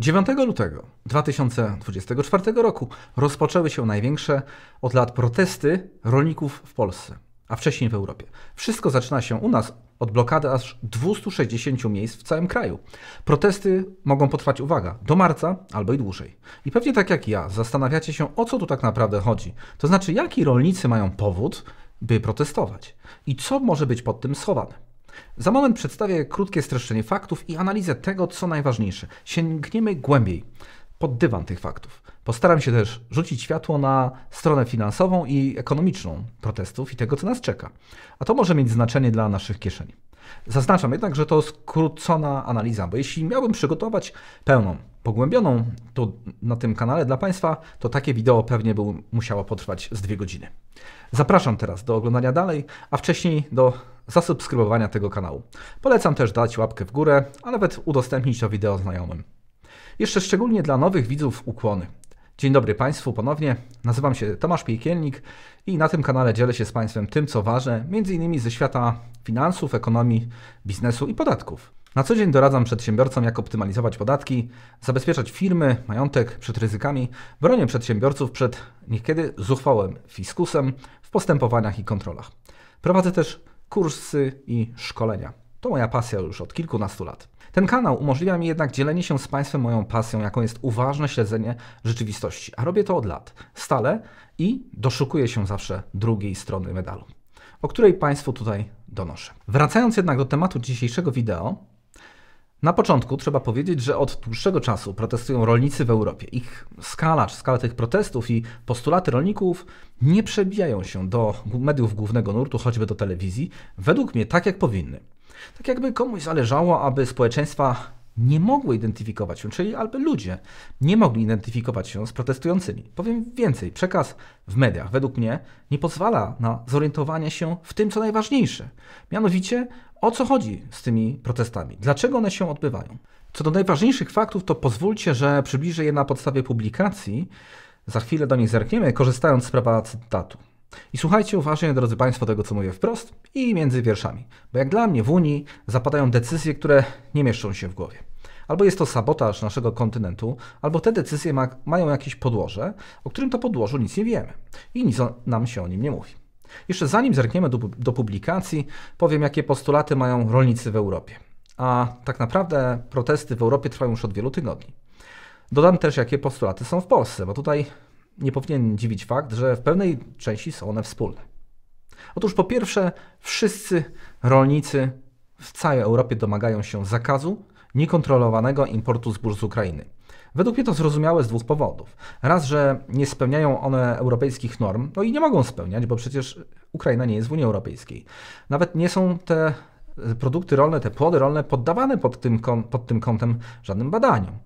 9 lutego 2024 roku rozpoczęły się największe od lat protesty rolników w Polsce, a wcześniej w Europie. Wszystko zaczyna się u nas od blokady aż 260 miejsc w całym kraju. Protesty mogą potrwać, uwaga, do marca albo i dłużej. I pewnie tak jak ja, zastanawiacie się, o co tu tak naprawdę chodzi. To znaczy, jaki rolnicy mają powód, by protestować i co może być pod tym schowane. Za moment przedstawię krótkie streszczenie faktów i analizę tego, co najważniejsze. Sięgniemy głębiej pod dywan tych faktów. Postaram się też rzucić światło na stronę finansową i ekonomiczną protestów i tego, co nas czeka. A to może mieć znaczenie dla naszych kieszeni. Zaznaczam jednak, że to skrócona analiza, bo jeśli miałbym przygotować pełną, pogłębioną to na tym kanale dla Państwa, to takie wideo pewnie by musiało potrwać z dwie godziny. Zapraszam teraz do oglądania dalej, a wcześniej do zasubskrybowania tego kanału. Polecam też dać łapkę w górę, a nawet udostępnić to wideo znajomym. Jeszcze szczególnie dla nowych widzów ukłony. Dzień dobry Państwu ponownie. Nazywam się Tomasz Piekielnik i na tym kanale dzielę się z Państwem tym, co ważne, m.in. ze świata finansów, ekonomii, biznesu i podatków. Na co dzień doradzam przedsiębiorcom, jak optymalizować podatki, zabezpieczać firmy, majątek przed ryzykami, bronię przedsiębiorców przed niekiedy zuchwałym fiskusem w postępowaniach i kontrolach. Prowadzę też kursy i szkolenia. To moja pasja już od kilkunastu lat. Ten kanał umożliwia mi jednak dzielenie się z Państwem moją pasją, jaką jest uważne śledzenie rzeczywistości, a robię to od lat, stale i doszukuję się zawsze drugiej strony medalu, o której Państwu tutaj donoszę. Wracając jednak do tematu dzisiejszego wideo, na początku trzeba powiedzieć, że od dłuższego czasu protestują rolnicy w Europie. Ich skala, skala tych protestów i postulaty rolników nie przebijają się do mediów głównego nurtu, choćby do telewizji, według mnie tak jak powinny. Tak jakby komuś zależało, aby społeczeństwa nie mogły identyfikować się, czyli aby ludzie nie mogli identyfikować się z protestującymi. Powiem więcej, przekaz w mediach według mnie nie pozwala na zorientowanie się w tym, co najważniejsze, mianowicie o co chodzi z tymi protestami, dlaczego one się odbywają. Co do najważniejszych faktów, to pozwólcie, że przybliżę je na podstawie publikacji. Za chwilę do nich zerkniemy, korzystając z prawa cytatu. I słuchajcie uważnie, drodzy Państwo, tego co mówię wprost i między wierszami, bo jak dla mnie w Unii zapadają decyzje, które nie mieszczą się w głowie. Albo jest to sabotaż naszego kontynentu, albo te decyzje ma, mają jakieś podłoże, o którym to podłożu nic nie wiemy i nic nam się o nim nie mówi. Jeszcze zanim zerkniemy do, do publikacji, powiem, jakie postulaty mają rolnicy w Europie. A tak naprawdę protesty w Europie trwają już od wielu tygodni. Dodam też, jakie postulaty są w Polsce, bo tutaj nie powinien dziwić fakt, że w pewnej części są one wspólne. Otóż po pierwsze, wszyscy rolnicy w całej Europie domagają się zakazu niekontrolowanego importu zbóż z Ukrainy. Według mnie to zrozumiałe z dwóch powodów. Raz, że nie spełniają one europejskich norm, no i nie mogą spełniać, bo przecież Ukraina nie jest w Unii Europejskiej. Nawet nie są te produkty rolne, te plody rolne poddawane pod tym, pod tym kątem żadnym badaniom.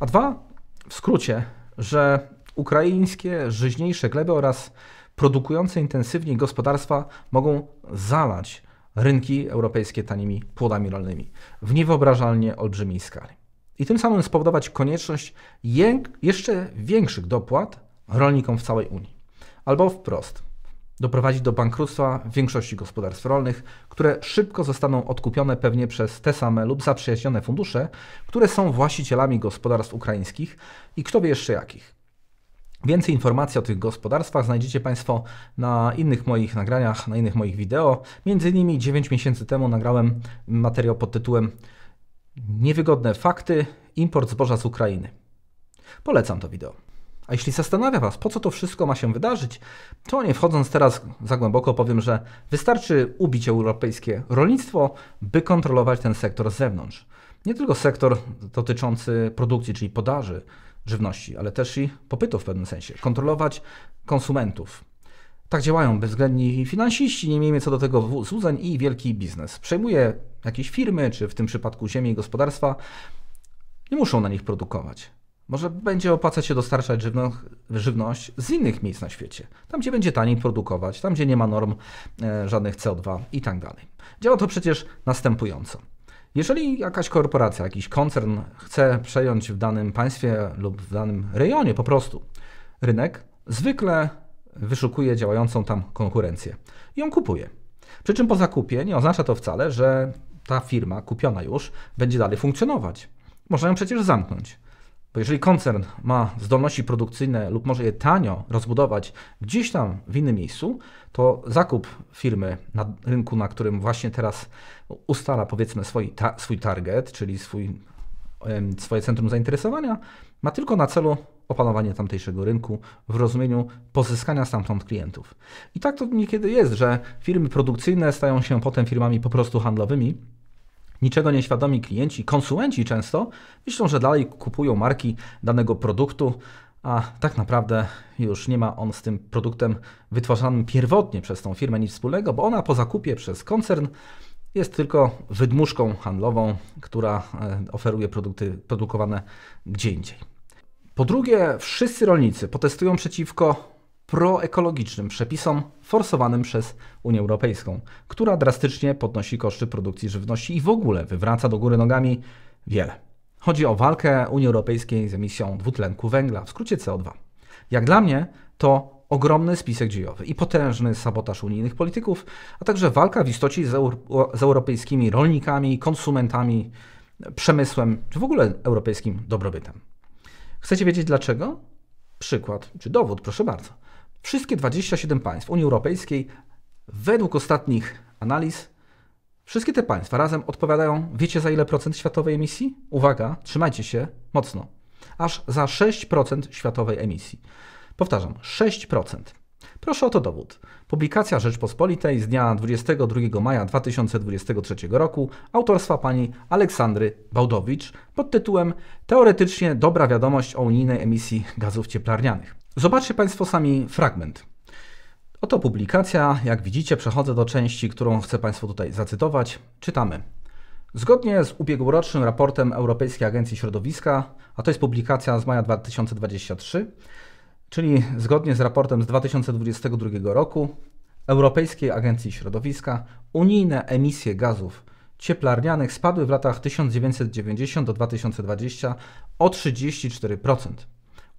A dwa, w skrócie, że Ukraińskie żyźniejsze gleby oraz produkujące intensywniej gospodarstwa mogą zalać rynki europejskie tanimi płodami rolnymi w niewyobrażalnie olbrzymiej skali. I tym samym spowodować konieczność jeszcze większych dopłat rolnikom w całej Unii. Albo wprost doprowadzić do bankructwa większości gospodarstw rolnych, które szybko zostaną odkupione pewnie przez te same lub zaprzyjaźnione fundusze, które są właścicielami gospodarstw ukraińskich i kto wie jeszcze jakich. Więcej informacji o tych gospodarstwach znajdziecie Państwo na innych moich nagraniach, na innych moich wideo. Między innymi 9 miesięcy temu nagrałem materiał pod tytułem Niewygodne fakty import zboża z Ukrainy. Polecam to wideo. A jeśli zastanawia Was, po co to wszystko ma się wydarzyć, to nie wchodząc teraz za głęboko powiem, że wystarczy ubić europejskie rolnictwo, by kontrolować ten sektor z zewnątrz. Nie tylko sektor dotyczący produkcji, czyli podaży, żywności, ale też i popytu w pewnym sensie, kontrolować konsumentów. Tak działają bezwzględni finansiści, nie miejmy co do tego złudzeń i wielki biznes. Przejmuje jakieś firmy, czy w tym przypadku ziemię i gospodarstwa, nie muszą na nich produkować. Może będzie opłacać się dostarczać żywność z innych miejsc na świecie. Tam, gdzie będzie taniej produkować, tam, gdzie nie ma norm e, żadnych CO2 i tak dalej. Działa to przecież następująco. Jeżeli jakaś korporacja, jakiś koncern chce przejąć w danym państwie lub w danym rejonie po prostu rynek, zwykle wyszukuje działającą tam konkurencję i ją kupuje. Przy czym po zakupie nie oznacza to wcale, że ta firma kupiona już będzie dalej funkcjonować. Można ją przecież zamknąć. Bo jeżeli koncern ma zdolności produkcyjne lub może je tanio rozbudować gdzieś tam w innym miejscu, to zakup firmy na rynku, na którym właśnie teraz ustala powiedzmy swój, ta, swój target, czyli swój, swoje centrum zainteresowania, ma tylko na celu opanowanie tamtejszego rynku w rozumieniu pozyskania stamtąd klientów. I tak to niekiedy jest, że firmy produkcyjne stają się potem firmami po prostu handlowymi, Niczego nieświadomi klienci, konsumenci często myślą, że dalej kupują marki danego produktu, a tak naprawdę już nie ma on z tym produktem wytwarzanym pierwotnie przez tą firmę nic wspólnego, bo ona po zakupie przez koncern jest tylko wydmuszką handlową, która e, oferuje produkty produkowane gdzie indziej. Po drugie, wszyscy rolnicy protestują przeciwko proekologicznym przepisom forsowanym przez Unię Europejską, która drastycznie podnosi koszty produkcji żywności i w ogóle wywraca do góry nogami wiele. Chodzi o walkę Unii Europejskiej z emisją dwutlenku węgla, w skrócie CO2. Jak dla mnie to ogromny spisek dziejowy i potężny sabotaż unijnych polityków, a także walka w istocie z, euro z europejskimi rolnikami, konsumentami, przemysłem, czy w ogóle europejskim dobrobytem. Chcecie wiedzieć dlaczego? Przykład czy dowód, proszę bardzo. Wszystkie 27 państw Unii Europejskiej, według ostatnich analiz, wszystkie te państwa razem odpowiadają, wiecie za ile procent światowej emisji? Uwaga, trzymajcie się mocno. Aż za 6% światowej emisji. Powtarzam, 6%. Proszę o to dowód. Publikacja Rzeczpospolitej z dnia 22 maja 2023 roku autorstwa pani Aleksandry Bałdowicz pod tytułem Teoretycznie dobra wiadomość o unijnej emisji gazów cieplarnianych. Zobaczcie Państwo sami fragment. Oto publikacja, jak widzicie, przechodzę do części, którą chcę Państwu tutaj zacytować. Czytamy. Zgodnie z ubiegłorocznym raportem Europejskiej Agencji Środowiska, a to jest publikacja z maja 2023, czyli zgodnie z raportem z 2022 roku Europejskiej Agencji Środowiska, unijne emisje gazów cieplarnianych spadły w latach 1990 do 2020 o 34%.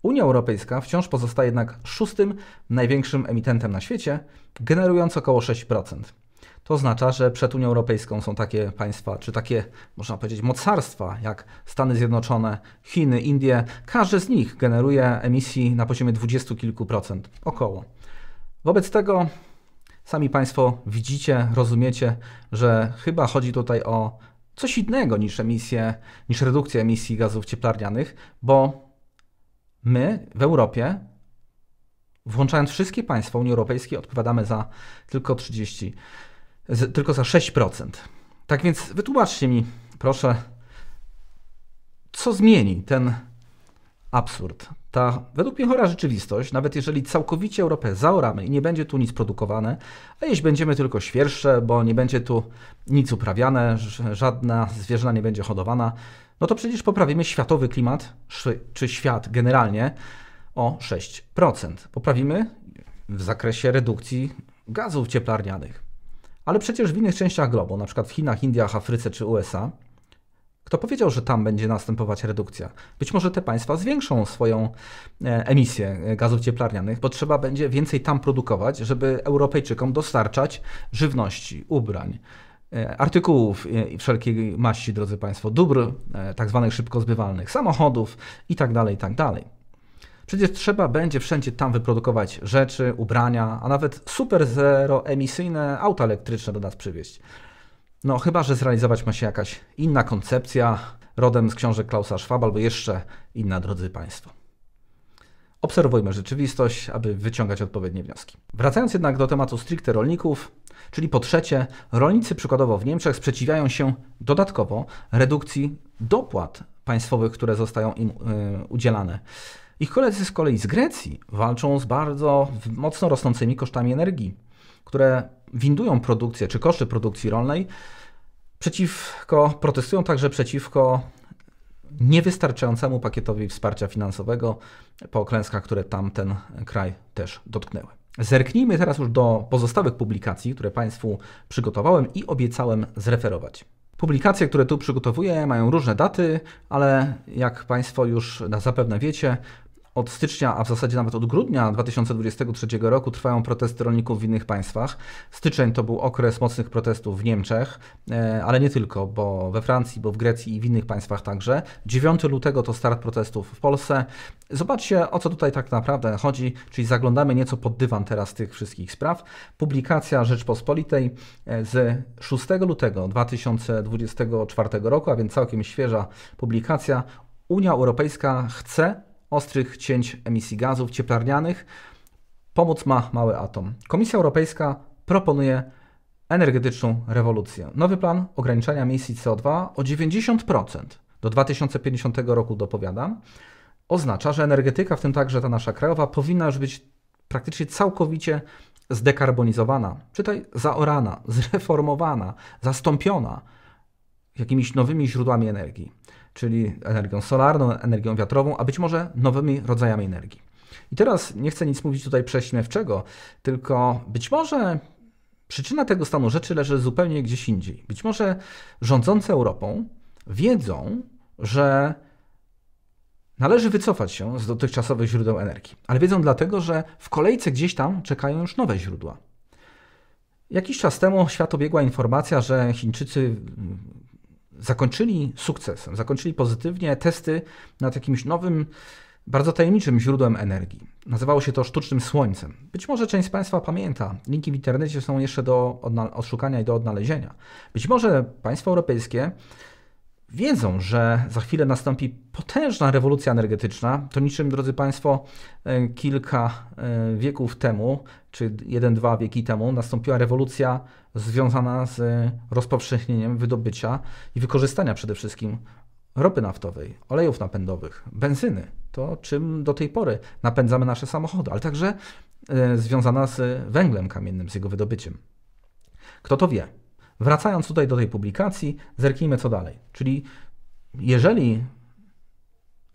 Unia Europejska wciąż pozostaje jednak szóstym największym emitentem na świecie, generując około 6%. To oznacza, że przed Unią Europejską są takie państwa, czy takie, można powiedzieć, mocarstwa jak Stany Zjednoczone, Chiny, Indie. Każdy z nich generuje emisji na poziomie dwudziestu kilku procent, około. Wobec tego sami Państwo widzicie, rozumiecie, że chyba chodzi tutaj o coś innego niż emisje, niż redukcję emisji gazów cieplarnianych, bo My w Europie, włączając wszystkie państwa Unii Europejskiej, odpowiadamy za tylko 30, tylko za 6%. Tak więc wytłumaczcie mi, proszę, co zmieni ten absurd, ta według mnie chora rzeczywistość, nawet jeżeli całkowicie Europę zaoramy i nie będzie tu nic produkowane, a jeśli będziemy tylko świersze, bo nie będzie tu nic uprawiane, żadna zwierzyna nie będzie hodowana, no to przecież poprawimy światowy klimat, czy świat generalnie, o 6%. Poprawimy w zakresie redukcji gazów cieplarnianych. Ale przecież w innych częściach globu, na przykład w Chinach, Indiach, Afryce czy USA, kto powiedział, że tam będzie następować redukcja? Być może te państwa zwiększą swoją e, emisję gazów cieplarnianych, bo trzeba będzie więcej tam produkować, żeby Europejczykom dostarczać żywności, ubrań, E, artykułów e, wszelkiej maści, drodzy Państwo, dóbr, e, tak zwanych szybko zbywalnych, samochodów itd., tak tak dalej. Przecież trzeba będzie wszędzie tam wyprodukować rzeczy, ubrania, a nawet super zeroemisyjne auta elektryczne do nas przywieźć. No chyba, że zrealizować ma się jakaś inna koncepcja rodem z książek Klausa Schwaba albo jeszcze inna, drodzy Państwo. Obserwujmy rzeczywistość, aby wyciągać odpowiednie wnioski. Wracając jednak do tematu stricte rolników, Czyli po trzecie, rolnicy przykładowo w Niemczech sprzeciwiają się dodatkowo redukcji dopłat państwowych, które zostają im y, udzielane. Ich koledzy z kolei z Grecji walczą z bardzo mocno rosnącymi kosztami energii, które windują produkcję czy koszty produkcji rolnej. Przeciwko, protestują także przeciwko niewystarczającemu pakietowi wsparcia finansowego po klęskach, które tamten kraj też dotknęły. Zerknijmy teraz już do pozostałych publikacji, które Państwu przygotowałem i obiecałem zreferować. Publikacje, które tu przygotowuję, mają różne daty, ale jak Państwo już zapewne wiecie, od stycznia, a w zasadzie nawet od grudnia 2023 roku trwają protesty rolników w innych państwach. Styczeń to był okres mocnych protestów w Niemczech, e, ale nie tylko, bo we Francji, bo w Grecji i w innych państwach także. 9 lutego to start protestów w Polsce. Zobaczcie, o co tutaj tak naprawdę chodzi, czyli zaglądamy nieco pod dywan teraz tych wszystkich spraw. Publikacja Rzeczpospolitej e, z 6 lutego 2024 roku, a więc całkiem świeża publikacja. Unia Europejska chce ostrych cięć emisji gazów cieplarnianych. Pomóc ma mały atom. Komisja Europejska proponuje energetyczną rewolucję. Nowy plan ograniczania emisji CO2 o 90% do 2050 roku dopowiadam. Oznacza, że energetyka, w tym także ta nasza krajowa, powinna już być praktycznie całkowicie zdekarbonizowana, czytaj zaorana, zreformowana, zastąpiona jakimiś nowymi źródłami energii czyli energią solarną, energią wiatrową, a być może nowymi rodzajami energii. I teraz nie chcę nic mówić tutaj prześmiewczego, tylko być może przyczyna tego stanu rzeczy leży zupełnie gdzieś indziej. Być może rządzący Europą wiedzą, że Należy wycofać się z dotychczasowych źródeł energii, ale wiedzą dlatego, że w kolejce gdzieś tam czekają już nowe źródła. Jakiś czas temu świat obiegła informacja, że Chińczycy zakończyli sukcesem, zakończyli pozytywnie testy nad jakimś nowym, bardzo tajemniczym źródłem energii. Nazywało się to sztucznym słońcem. Być może część z Państwa pamięta, linki w internecie są jeszcze do odszukania i do odnalezienia. Być może państwa europejskie wiedzą, że za chwilę nastąpi potężna rewolucja energetyczna. To niczym, drodzy Państwo, e, kilka e, wieków temu czy 1-2 wieki temu, nastąpiła rewolucja związana z rozpowszechnieniem wydobycia i wykorzystania przede wszystkim ropy naftowej, olejów napędowych, benzyny, to czym do tej pory napędzamy nasze samochody, ale także e, związana z węglem kamiennym, z jego wydobyciem. Kto to wie? Wracając tutaj do tej publikacji, zerknijmy co dalej. Czyli jeżeli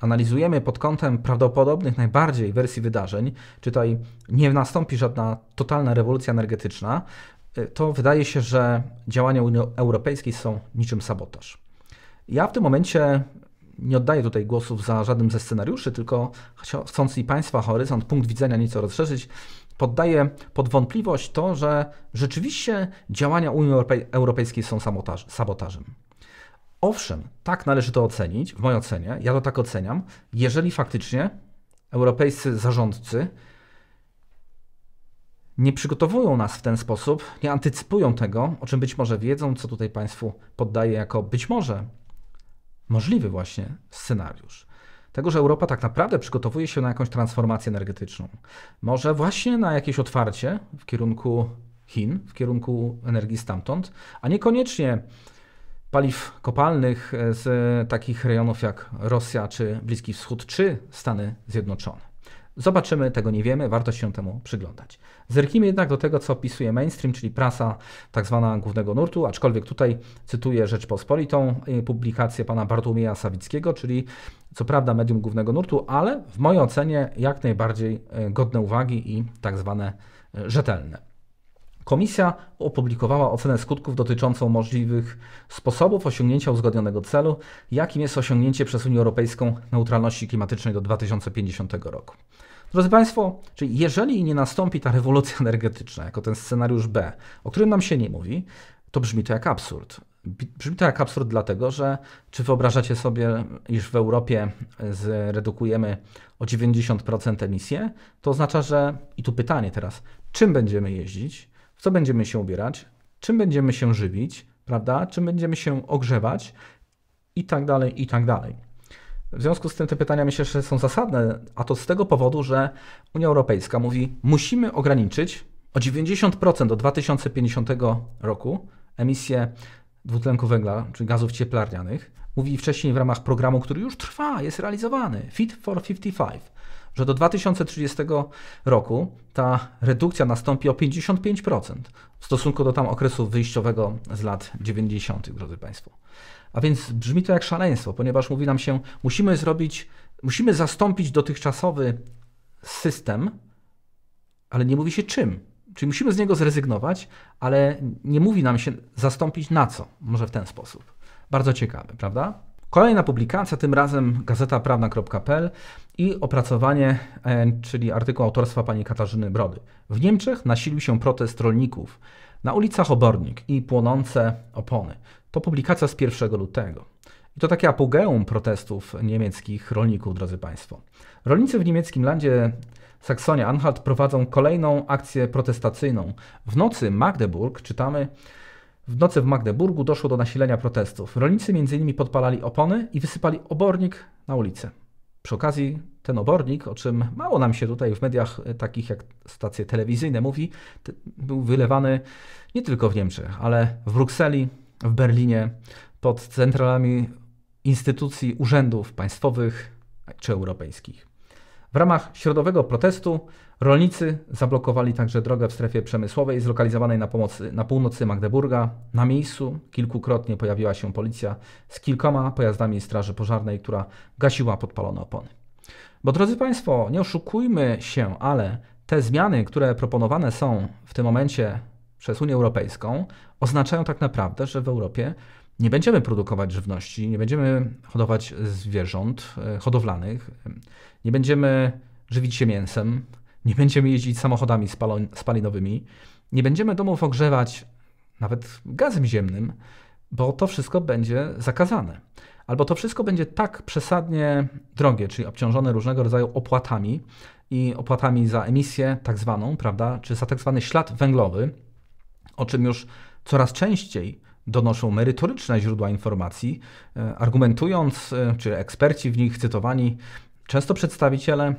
analizujemy pod kątem prawdopodobnych najbardziej wersji wydarzeń, tutaj nie nastąpi żadna totalna rewolucja energetyczna, y, to wydaje się, że działania Unii Europejskiej są niczym sabotaż. Ja w tym momencie nie oddaję tutaj głosów za żadnym ze scenariuszy, tylko chcąc i Państwa horyzont, punkt widzenia nieco rozszerzyć, poddaję pod wątpliwość to, że rzeczywiście działania Unii Europejskiej są sabotaż, sabotażem. Owszem, tak należy to ocenić, w mojej ocenie, ja to tak oceniam, jeżeli faktycznie europejscy zarządcy nie przygotowują nas w ten sposób, nie antycypują tego, o czym być może wiedzą, co tutaj Państwu poddaję jako być może możliwy właśnie scenariusz. Tego, że Europa tak naprawdę przygotowuje się na jakąś transformację energetyczną. Może właśnie na jakieś otwarcie w kierunku Chin, w kierunku energii stamtąd, a niekoniecznie paliw kopalnych e, z takich rejonów jak Rosja czy Bliski Wschód czy Stany Zjednoczone. Zobaczymy, tego nie wiemy, warto się temu przyglądać. Zerknijmy jednak do tego, co opisuje mainstream, czyli prasa tak zwana głównego nurtu, aczkolwiek tutaj cytuję Rzeczpospolitą, e, publikację pana Bartłomieja Sawickiego, czyli co prawda medium głównego nurtu, ale w mojej ocenie jak najbardziej e, godne uwagi i tak zwane rzetelne. Komisja opublikowała ocenę skutków dotyczącą możliwych sposobów osiągnięcia uzgodnionego celu, jakim jest osiągnięcie przez Unię Europejską neutralności klimatycznej do 2050 roku. Drodzy Państwo, czyli jeżeli nie nastąpi ta rewolucja energetyczna, jako ten scenariusz B, o którym nam się nie mówi, to brzmi to jak absurd. Brzmi to jak absurd dlatego, że czy wyobrażacie sobie, iż w Europie e, zredukujemy o 90% emisję? To oznacza, że i tu pytanie teraz, czym będziemy jeździć? co będziemy się ubierać, czym będziemy się żywić, prawda? Czym będziemy się ogrzewać i tak dalej, i tak dalej. W związku z tym te pytania myślę, że są zasadne, a to z tego powodu, że Unia Europejska mówi, musimy ograniczyć o 90% do 2050 roku emisję dwutlenku węgla, czyli gazów cieplarnianych. Mówi wcześniej w ramach programu, który już trwa, jest realizowany, Fit for 55 że do 2030 roku ta redukcja nastąpi o 55% w stosunku do tam okresu wyjściowego z lat 90., drodzy Państwo. A więc brzmi to jak szaleństwo, ponieważ mówi nam się, musimy zrobić, musimy zastąpić dotychczasowy system, ale nie mówi się czym. Czyli musimy z niego zrezygnować, ale nie mówi nam się zastąpić na co, może w ten sposób. Bardzo ciekawe, prawda? Kolejna publikacja, tym razem gazeta prawna.pl i opracowanie, e, czyli artykuł autorstwa pani Katarzyny Brody. W Niemczech nasilił się protest rolników. Na ulicach obornik i płonące opony. To publikacja z 1 lutego. I to takie apogeum protestów niemieckich rolników, drodzy Państwo. Rolnicy w niemieckim landzie Saksonia-Anhalt prowadzą kolejną akcję protestacyjną. W nocy Magdeburg, czytamy, w nocy w Magdeburgu doszło do nasilenia protestów. Rolnicy m.in. podpalali opony i wysypali obornik na ulicę. Przy okazji ten obornik, o czym mało nam się tutaj w mediach e, takich jak stacje telewizyjne mówi, był wylewany nie tylko w Niemczech, ale w Brukseli, w Berlinie, pod centralami instytucji, urzędów państwowych czy europejskich. W ramach środowego protestu rolnicy zablokowali także drogę w strefie przemysłowej zlokalizowanej na, pomocy, na północy Magdeburga. Na miejscu kilkukrotnie pojawiła się policja z kilkoma pojazdami Straży Pożarnej, która gasiła podpalone opony. Bo drodzy Państwo, nie oszukujmy się, ale te zmiany, które proponowane są w tym momencie przez Unię Europejską, oznaczają tak naprawdę, że w Europie nie będziemy produkować żywności, nie będziemy hodować zwierząt e, hodowlanych nie będziemy żywić się mięsem, nie będziemy jeździć samochodami spalinowymi, nie będziemy domów ogrzewać nawet gazem ziemnym, bo to wszystko będzie zakazane. Albo to wszystko będzie tak przesadnie drogie, czyli obciążone różnego rodzaju opłatami i opłatami za emisję tak zwaną, prawda, czy za tak zwany ślad węglowy, o czym już coraz częściej donoszą merytoryczne źródła informacji, e, argumentując, e, czy eksperci w nich cytowani Często przedstawiciele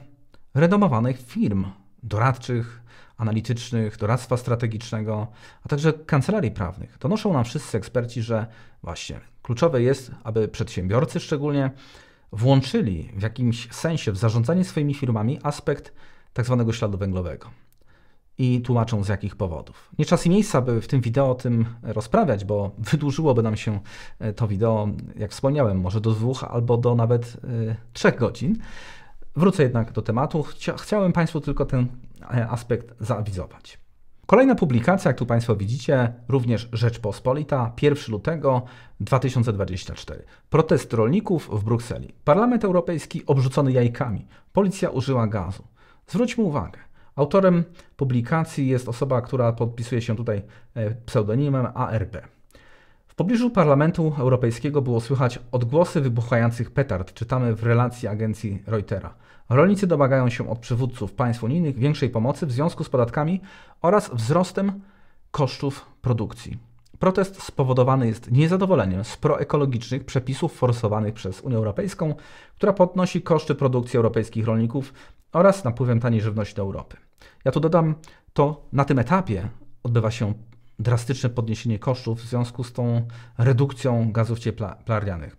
renomowanych firm doradczych, analitycznych, doradztwa strategicznego, a także kancelarii prawnych. Donoszą nam wszyscy eksperci, że właśnie kluczowe jest, aby przedsiębiorcy szczególnie włączyli w jakimś sensie w zarządzanie swoimi firmami aspekt tak zwanego śladu węglowego i tłumaczą z jakich powodów. Nie czas i miejsca, by w tym wideo o tym rozprawiać, bo wydłużyłoby nam się e, to wideo, jak wspomniałem, może do dwóch albo do nawet y, trzech godzin. Wrócę jednak do tematu. Chcia chciałem Państwu tylko ten e, aspekt zaawizować. Kolejna publikacja, jak tu Państwo widzicie, również Rzeczpospolita, 1 lutego 2024. Protest rolników w Brukseli. Parlament Europejski obrzucony jajkami. Policja użyła gazu. Zwróćmy uwagę, Autorem publikacji jest osoba, która podpisuje się tutaj e, pseudonimem ARP. W pobliżu Parlamentu Europejskiego było słychać odgłosy wybuchających petard, czytamy w relacji agencji Reutera. Rolnicy domagają się od przywódców państw unijnych większej pomocy w związku z podatkami oraz wzrostem kosztów produkcji. Protest spowodowany jest niezadowoleniem z proekologicznych przepisów forsowanych przez Unię Europejską, która podnosi koszty produkcji europejskich rolników oraz napływem taniej żywności do Europy. Ja tu dodam, to na tym etapie odbywa się drastyczne podniesienie kosztów w związku z tą redukcją gazów cieplarnianych,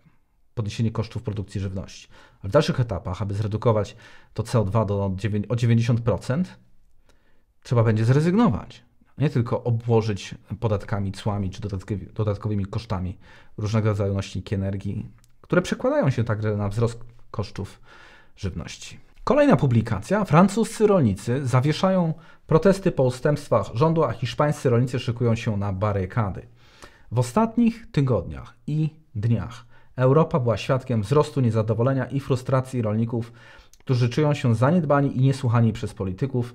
podniesienie kosztów produkcji żywności. w dalszych etapach, aby zredukować to CO2 do, o 90%, trzeba będzie zrezygnować. Nie tylko obłożyć podatkami, cłami czy dodatkowymi kosztami różnego rodzaju nośniki energii, które przekładają się także na wzrost kosztów żywności. Kolejna publikacja. Francuscy rolnicy zawieszają protesty po ustępstwach rządu, a hiszpańscy rolnicy szykują się na barykady. W ostatnich tygodniach i dniach Europa była świadkiem wzrostu niezadowolenia i frustracji rolników, którzy czują się zaniedbani i niesłuchani przez polityków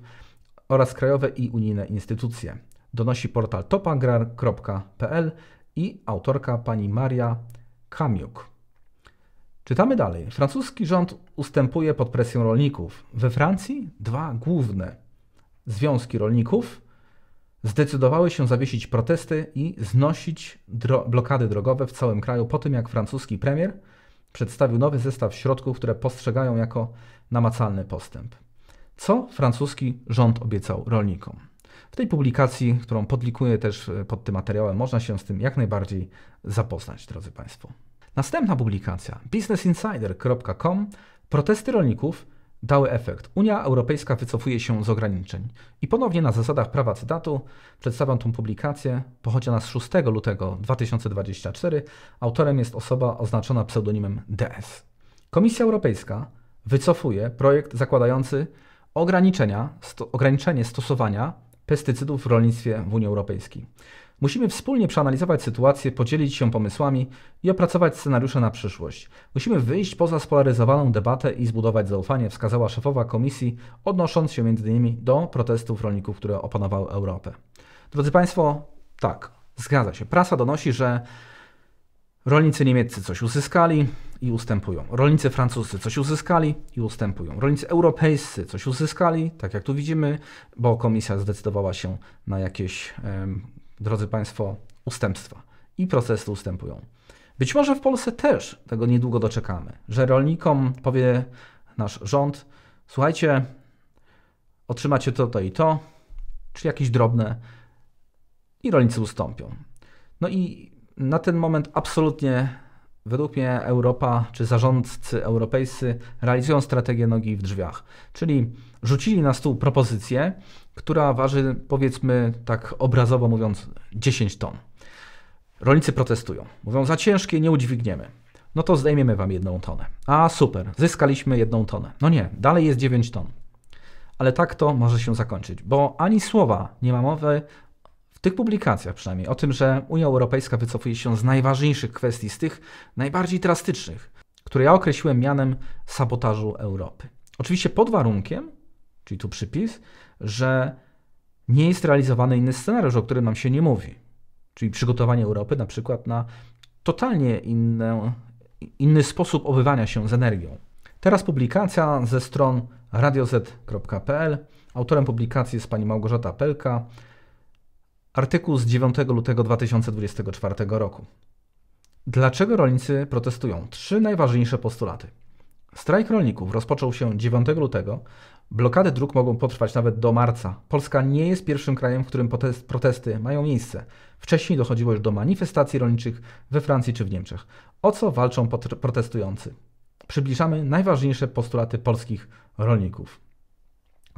oraz krajowe i unijne instytucje. Donosi portal topagrar.pl i autorka pani Maria Kamiuk. Czytamy dalej. Francuski rząd ustępuje pod presją rolników. We Francji dwa główne związki rolników zdecydowały się zawiesić protesty i znosić dro blokady drogowe w całym kraju po tym, jak francuski premier przedstawił nowy zestaw środków, które postrzegają jako namacalny postęp. Co francuski rząd obiecał rolnikom? W tej publikacji, którą podlikuję też pod tym materiałem, można się z tym jak najbardziej zapoznać, drodzy Państwo. Następna publikacja businessinsider.com Protesty rolników dały efekt. Unia Europejska wycofuje się z ograniczeń. I ponownie na zasadach prawa cytatu przedstawiam tą publikację. Pochodzi ona z 6 lutego 2024. Autorem jest osoba oznaczona pseudonimem DS. Komisja Europejska wycofuje projekt zakładający ograniczenia, sto, ograniczenie stosowania pestycydów w rolnictwie w Unii Europejskiej. Musimy wspólnie przeanalizować sytuację, podzielić się pomysłami i opracować scenariusze na przyszłość. Musimy wyjść poza spolaryzowaną debatę i zbudować zaufanie, wskazała szefowa komisji, odnosząc się m.in. do protestów rolników, które opanowały Europę. Drodzy Państwo, tak, zgadza się. Prasa donosi, że rolnicy niemieccy coś uzyskali i ustępują. Rolnicy francuscy coś uzyskali i ustępują. Rolnicy europejscy coś uzyskali, tak jak tu widzimy, bo komisja zdecydowała się na jakieś. Yy, drodzy Państwo, ustępstwa i procesy ustępują. Być może w Polsce też tego niedługo doczekamy, że rolnikom powie nasz rząd: słuchajcie, otrzymacie to, to i to, czy jakieś drobne, i rolnicy ustąpią. No i na ten moment absolutnie Według mnie Europa czy zarządcy europejscy realizują strategię nogi w drzwiach, czyli rzucili na stół propozycję, która waży powiedzmy tak obrazowo mówiąc 10 ton. Rolnicy protestują. Mówią za ciężkie, nie udźwigniemy. No to zdejmiemy wam jedną tonę. A super, zyskaliśmy jedną tonę. No nie, dalej jest 9 ton. Ale tak to może się zakończyć, bo ani słowa nie ma mowy tych publikacjach przynajmniej o tym, że Unia Europejska wycofuje się z najważniejszych kwestii, z tych najbardziej drastycznych, które ja określiłem mianem sabotażu Europy. Oczywiście pod warunkiem, czyli tu przypis, że nie jest realizowany inny scenariusz, o którym nam się nie mówi. Czyli przygotowanie Europy na przykład na totalnie inne, inny sposób obywania się z energią. Teraz publikacja ze stron radioz.pl. Autorem publikacji jest pani Małgorzata Pelka, Artykuł z 9 lutego 2024 roku. Dlaczego rolnicy protestują? Trzy najważniejsze postulaty. Strajk rolników rozpoczął się 9 lutego. Blokady dróg mogą potrwać nawet do marca. Polska nie jest pierwszym krajem, w którym protesty mają miejsce. Wcześniej dochodziło już do manifestacji rolniczych we Francji czy w Niemczech. O co walczą protestujący? Przybliżamy najważniejsze postulaty polskich rolników.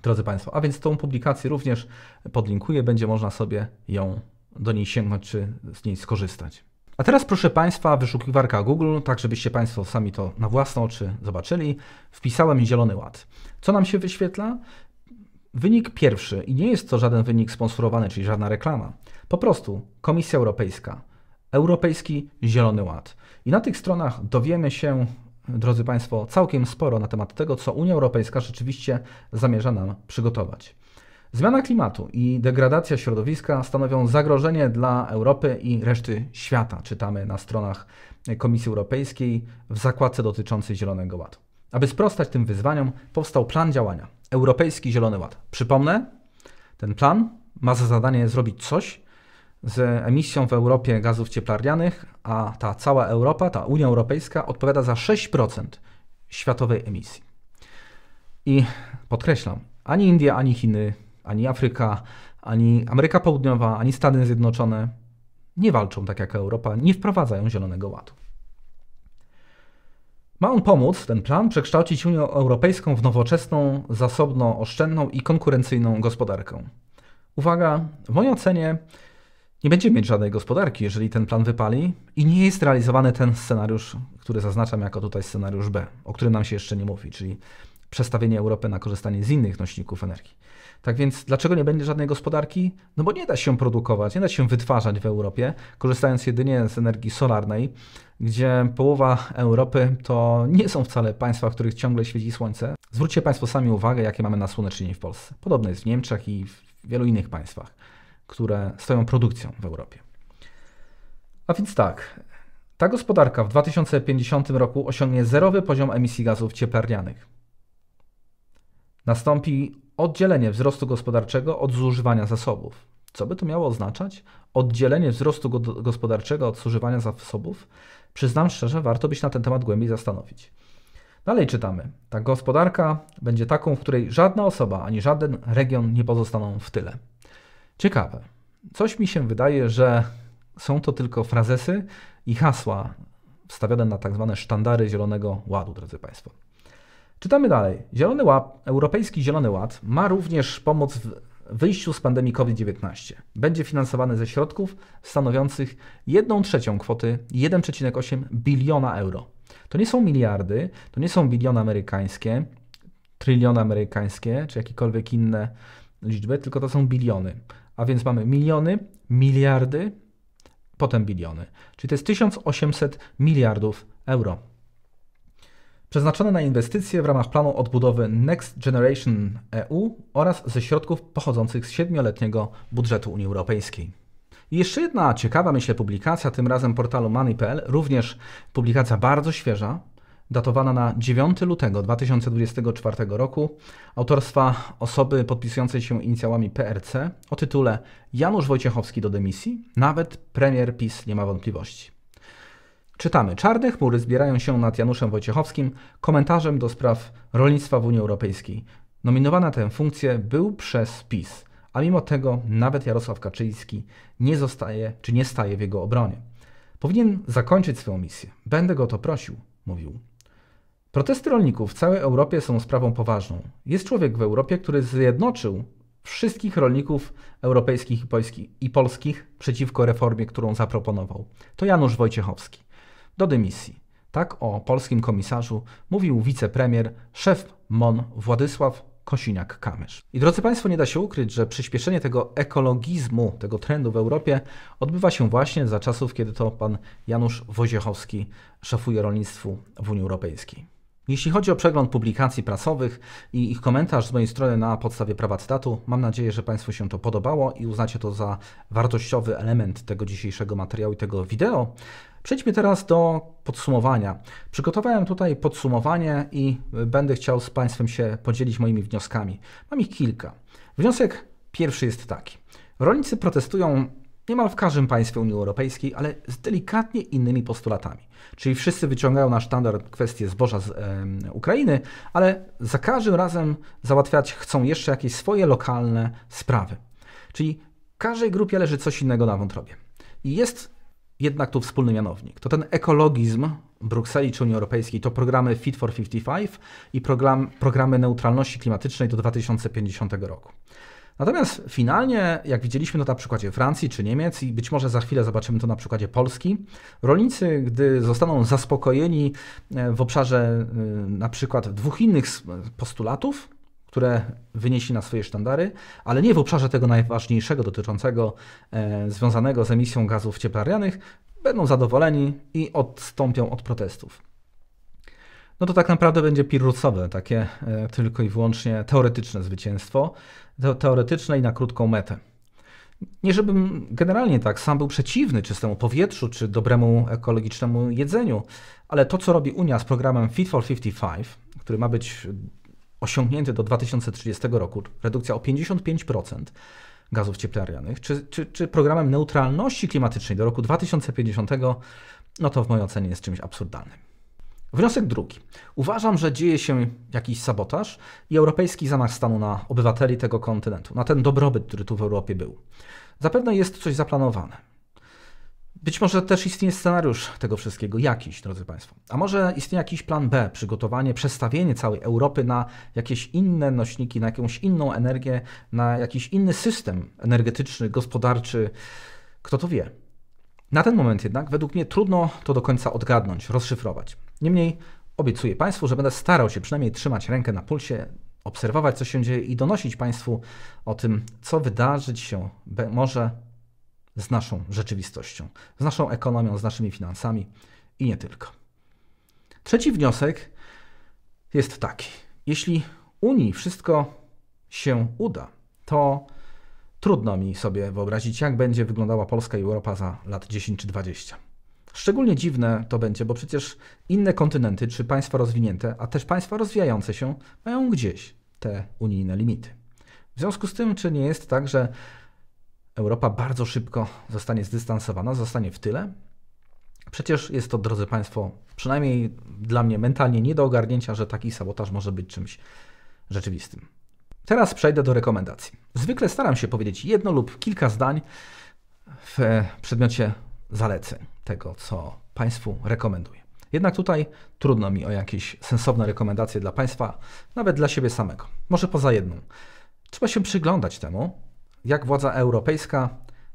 Drodzy Państwo, a więc tą publikację również podlinkuję, będzie można sobie ją do niej sięgnąć czy z niej skorzystać. A teraz proszę Państwa, wyszukiwarka Google, tak żebyście Państwo sami to na własne oczy zobaczyli, wpisałem zielony ład. Co nam się wyświetla? Wynik pierwszy i nie jest to żaden wynik sponsorowany, czyli żadna reklama. Po prostu Komisja Europejska, Europejski Zielony Ład. I na tych stronach dowiemy się drodzy Państwo, całkiem sporo na temat tego, co Unia Europejska rzeczywiście zamierza nam przygotować. Zmiana klimatu i degradacja środowiska stanowią zagrożenie dla Europy i reszty świata, czytamy na stronach Komisji Europejskiej w zakładce dotyczącej Zielonego Ładu. Aby sprostać tym wyzwaniom, powstał plan działania Europejski Zielony Ład. Przypomnę, ten plan ma za zadanie zrobić coś, z emisją w Europie gazów cieplarnianych, a ta cała Europa, ta Unia Europejska odpowiada za 6% światowej emisji. I podkreślam, ani India, ani Chiny, ani Afryka, ani Ameryka Południowa, ani Stany Zjednoczone nie walczą tak jak Europa, nie wprowadzają Zielonego Ładu. Ma on pomóc, ten plan, przekształcić Unię Europejską w nowoczesną, zasobno oszczędną i konkurencyjną gospodarkę. Uwaga, w mojej ocenie nie będziemy mieć żadnej gospodarki, jeżeli ten plan wypali i nie jest realizowany ten scenariusz, który zaznaczam jako tutaj scenariusz B, o którym nam się jeszcze nie mówi, czyli przestawienie Europy na korzystanie z innych nośników energii. Tak więc dlaczego nie będzie żadnej gospodarki? No bo nie da się produkować, nie da się wytwarzać w Europie, korzystając jedynie z energii solarnej, gdzie połowa Europy to nie są wcale państwa, w których ciągle świeci słońce. Zwróćcie Państwo sami uwagę, jakie mamy na słoneczniki w Polsce. Podobne jest w Niemczech i w wielu innych państwach które stoją produkcją w Europie. A więc tak, ta gospodarka w 2050 roku osiągnie zerowy poziom emisji gazów cieplarnianych. Nastąpi oddzielenie wzrostu gospodarczego od zużywania zasobów. Co by to miało oznaczać? Oddzielenie wzrostu gospodarczego od zużywania zasobów? Przyznam szczerze, warto by się na ten temat głębiej zastanowić. Dalej czytamy. Ta gospodarka będzie taką, w której żadna osoba ani żaden region nie pozostaną w tyle. Ciekawe. Coś mi się wydaje, że są to tylko frazesy i hasła wstawione na tak zwane sztandary Zielonego Ładu, drodzy Państwo. Czytamy dalej. Zielony Ład, Europejski Zielony Ład ma również pomóc w wyjściu z pandemii COVID-19. Będzie finansowany ze środków stanowiących 1 trzecią kwoty 1,8 biliona euro. To nie są miliardy, to nie są biliony amerykańskie, tryliony amerykańskie czy jakiekolwiek inne liczby, tylko to są biliony. A więc mamy miliony, miliardy, potem biliony. Czyli to jest 1800 miliardów euro. Przeznaczone na inwestycje w ramach planu odbudowy Next Generation EU oraz ze środków pochodzących z siedmioletniego budżetu Unii Europejskiej. I jeszcze jedna ciekawa, myślę, publikacja, tym razem portalu money.pl, również publikacja bardzo świeża, datowana na 9 lutego 2024 roku, autorstwa osoby podpisującej się inicjałami PRC o tytule Janusz Wojciechowski do dymisji, nawet premier PiS nie ma wątpliwości. Czytamy. Czarne chmury zbierają się nad Januszem Wojciechowskim, komentarzem do spraw rolnictwa w Unii Europejskiej. Nominowany na tę funkcję był przez PiS, a mimo tego nawet Jarosław Kaczyński nie zostaje czy nie staje w jego obronie. Powinien zakończyć swoją misję. Będę go o to prosił, mówił. Protesty rolników w całej Europie są sprawą poważną. Jest człowiek w Europie, który zjednoczył wszystkich rolników europejskich i polskich przeciwko reformie, którą zaproponował. To Janusz Wojciechowski. Do dymisji. Tak o polskim komisarzu mówił wicepremier, szef MON Władysław Kosiniak-Kamysz. I drodzy Państwo, nie da się ukryć, że przyspieszenie tego ekologizmu, tego trendu w Europie odbywa się właśnie za czasów, kiedy to pan Janusz Wojciechowski szefuje rolnictwu w Unii Europejskiej. Jeśli chodzi o przegląd publikacji prasowych i ich komentarz z mojej strony na podstawie prawa cytatu, mam nadzieję, że Państwu się to podobało i uznacie to za wartościowy element tego dzisiejszego materiału i tego wideo. Przejdźmy teraz do podsumowania. Przygotowałem tutaj podsumowanie i będę chciał z Państwem się podzielić moimi wnioskami. Mam ich kilka. Wniosek pierwszy jest taki. Rolnicy protestują niemal w każdym państwie Unii Europejskiej, ale z delikatnie innymi postulatami. Czyli wszyscy wyciągają na sztandar kwestię zboża z e, Ukrainy, ale za każdym razem załatwiać chcą jeszcze jakieś swoje lokalne sprawy. Czyli każdej grupie leży coś innego na wątrobie. I jest jednak tu wspólny mianownik. To ten ekologizm Brukseli czy Unii Europejskiej, to programy Fit for 55 i program, programy neutralności klimatycznej do 2050 roku. Natomiast finalnie, jak widzieliśmy to na przykładzie Francji czy Niemiec i być może za chwilę zobaczymy to na przykładzie Polski, rolnicy, gdy zostaną zaspokojeni e, w obszarze e, na przykład dwóch innych e, postulatów, które wynieśli na swoje sztandary, ale nie w obszarze tego najważniejszego dotyczącego e, związanego z emisją gazów cieplarnianych, będą zadowoleni i odstąpią od protestów no to tak naprawdę będzie pirusowe, takie e, tylko i wyłącznie teoretyczne zwycięstwo, teoretyczne i na krótką metę. Nie żebym generalnie tak sam był przeciwny czystemu powietrzu czy dobremu ekologicznemu jedzeniu, ale to, co robi Unia z programem Fit for 55, który ma być osiągnięty do 2030 roku, redukcja o 55% gazów cieplarnianych, czy, czy, czy programem neutralności klimatycznej do roku 2050, no to w mojej ocenie jest czymś absurdalnym. Wniosek drugi. Uważam, że dzieje się jakiś sabotaż i europejski zamach stanu na obywateli tego kontynentu, na ten dobrobyt, który tu w Europie był. Zapewne jest coś zaplanowane. Być może też istnieje scenariusz tego wszystkiego, jakiś, drodzy Państwo. A może istnieje jakiś plan B, przygotowanie, przestawienie całej Europy na jakieś inne nośniki, na jakąś inną energię, na jakiś inny system energetyczny, gospodarczy. Kto to wie? Na ten moment jednak, według mnie, trudno to do końca odgadnąć, rozszyfrować. Niemniej obiecuję Państwu, że będę starał się przynajmniej trzymać rękę na pulsie, obserwować, co się dzieje i donosić Państwu o tym, co wydarzyć się może z naszą rzeczywistością, z naszą ekonomią, z naszymi finansami i nie tylko. Trzeci wniosek jest taki. Jeśli Unii wszystko się uda, to trudno mi sobie wyobrazić, jak będzie wyglądała Polska i Europa za lat 10 czy 20. Szczególnie dziwne to będzie, bo przecież inne kontynenty czy państwa rozwinięte, a też państwa rozwijające się, mają gdzieś te unijne limity. W związku z tym, czy nie jest tak, że Europa bardzo szybko zostanie zdystansowana, zostanie w tyle? Przecież jest to, drodzy Państwo, przynajmniej dla mnie mentalnie nie do ogarnięcia, że taki sabotaż może być czymś rzeczywistym. Teraz przejdę do rekomendacji. Zwykle staram się powiedzieć jedno lub kilka zdań w przedmiocie zaleceń tego, co Państwu rekomenduję. Jednak tutaj trudno mi o jakieś sensowne rekomendacje dla Państwa, nawet dla siebie samego. Może poza jedną. Trzeba się przyglądać temu, jak władza europejska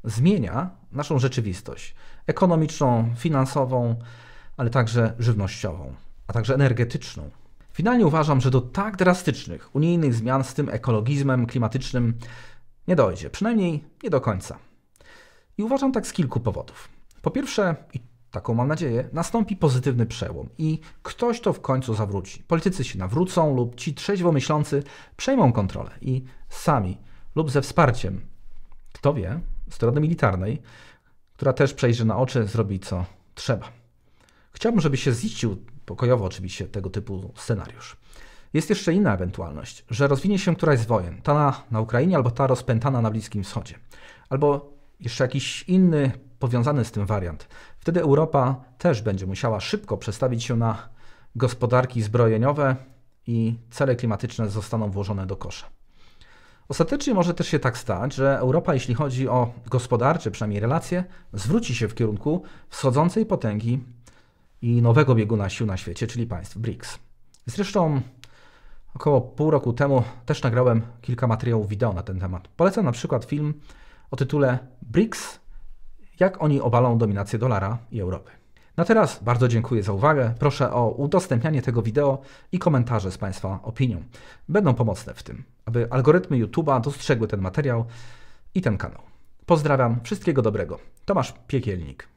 zmienia naszą rzeczywistość ekonomiczną, finansową, ale także żywnościową, a także energetyczną. Finalnie uważam, że do tak drastycznych unijnych zmian z tym ekologizmem klimatycznym nie dojdzie, przynajmniej nie do końca. I uważam tak z kilku powodów. Po pierwsze, i taką mam nadzieję, nastąpi pozytywny przełom i ktoś to w końcu zawróci. Politycy się nawrócą lub ci trzeźwo myślący przejmą kontrolę i sami lub ze wsparciem, kto wie, strony militarnej, która też przejrzy na oczy, zrobi co trzeba. Chciałbym, żeby się ziścił pokojowo oczywiście tego typu scenariusz. Jest jeszcze inna ewentualność, że rozwinie się któraś z wojen, ta na, na Ukrainie albo ta rozpętana na Bliskim Wschodzie, albo jeszcze jakiś inny powiązany z tym wariant. Wtedy Europa też będzie musiała szybko przestawić się na gospodarki zbrojeniowe i cele klimatyczne zostaną włożone do kosza. Ostatecznie może też się tak stać, że Europa, jeśli chodzi o gospodarcze przynajmniej relacje, zwróci się w kierunku wschodzącej potęgi i nowego bieguna sił na świecie, czyli państw BRICS. Zresztą około pół roku temu też nagrałem kilka materiałów wideo na ten temat. Polecam na przykład film o tytule BRICS jak oni obalą dominację dolara i Europy. Na no teraz bardzo dziękuję za uwagę. Proszę o udostępnianie tego wideo i komentarze z Państwa opinią. Będą pomocne w tym, aby algorytmy YouTube'a dostrzegły ten materiał i ten kanał. Pozdrawiam, wszystkiego dobrego. Tomasz Piekielnik.